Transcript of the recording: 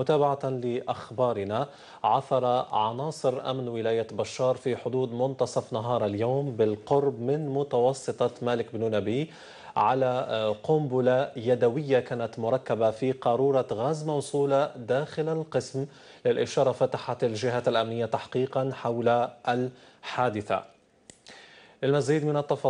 متابعة لأخبارنا عثر عناصر أمن ولاية بشار في حدود منتصف نهار اليوم بالقرب من متوسطة مالك بن نبي على آه، قنبلة يدوية كانت مركبة في قارورة غاز موصولة داخل القسم للإشارة فتحت الجهات الأمنية تحقيقا حول الحادثة المزيد من التفاصيل